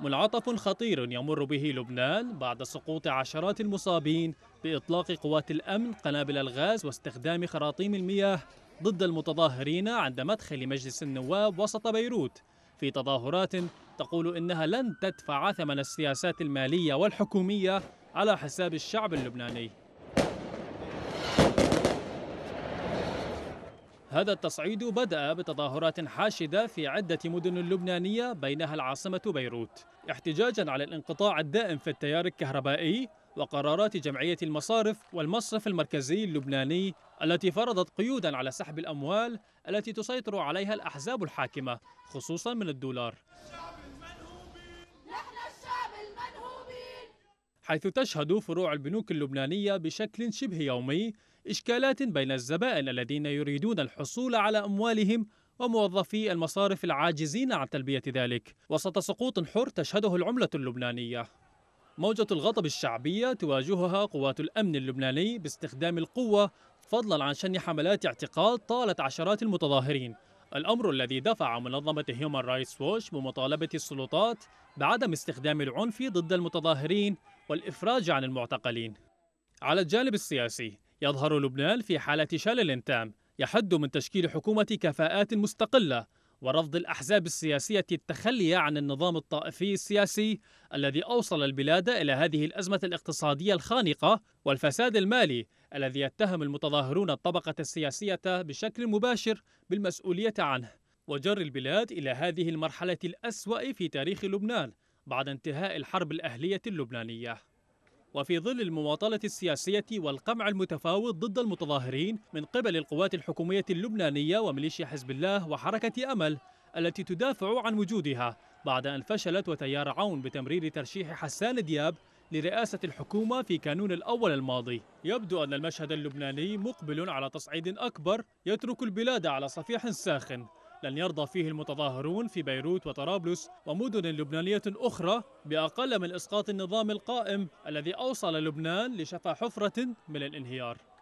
منعطف خطير يمر به لبنان بعد سقوط عشرات المصابين بإطلاق قوات الأمن قنابل الغاز واستخدام خراطيم المياه ضد المتظاهرين عند مدخل مجلس النواب وسط بيروت في تظاهرات تقول إنها لن تدفع ثمن السياسات المالية والحكومية على حساب الشعب اللبناني هذا التصعيد بدأ بتظاهرات حاشدة في عدة مدن لبنانية بينها العاصمة بيروت احتجاجا على الانقطاع الدائم في التيار الكهربائي وقرارات جمعية المصارف والمصرف المركزي اللبناني التي فرضت قيودا على سحب الأموال التي تسيطر عليها الأحزاب الحاكمة خصوصا من الدولار حيث تشهد فروع البنوك اللبنانية بشكل شبه يومي إشكالات بين الزبائن الذين يريدون الحصول على أموالهم وموظفي المصارف العاجزين عن تلبية ذلك وسط سقوط حر تشهده العملة اللبنانية موجة الغضب الشعبية تواجهها قوات الأمن اللبناني باستخدام القوة فضلا عن شن حملات اعتقال طالت عشرات المتظاهرين الأمر الذي دفع منظمة هيومان رايتس ووش بمطالبة السلطات بعدم استخدام العنف ضد المتظاهرين والإفراج عن المعتقلين على الجانب السياسي يظهر لبنان في حالة شلل تام يحد من تشكيل حكومة كفاءات مستقلة ورفض الأحزاب السياسية التخلي عن النظام الطائفي السياسي الذي أوصل البلاد إلى هذه الأزمة الاقتصادية الخانقة والفساد المالي الذي يتهم المتظاهرون الطبقة السياسية بشكل مباشر بالمسؤولية عنه وجر البلاد إلى هذه المرحلة الأسوأ في تاريخ لبنان بعد انتهاء الحرب الأهلية اللبنانية وفي ظل المماطلة السياسية والقمع المتفاوض ضد المتظاهرين من قبل القوات الحكومية اللبنانية وميليشيا حزب الله وحركة أمل التي تدافع عن وجودها بعد أن فشلت وتيار عون بتمرير ترشيح حسان دياب لرئاسة الحكومة في كانون الأول الماضي يبدو أن المشهد اللبناني مقبل على تصعيد أكبر يترك البلاد على صفيح ساخن لن يرضى فيه المتظاهرون في بيروت وطرابلس ومدن لبنانية أخرى بأقل من إسقاط النظام القائم الذي أوصل لبنان لشفا حفرة من الانهيار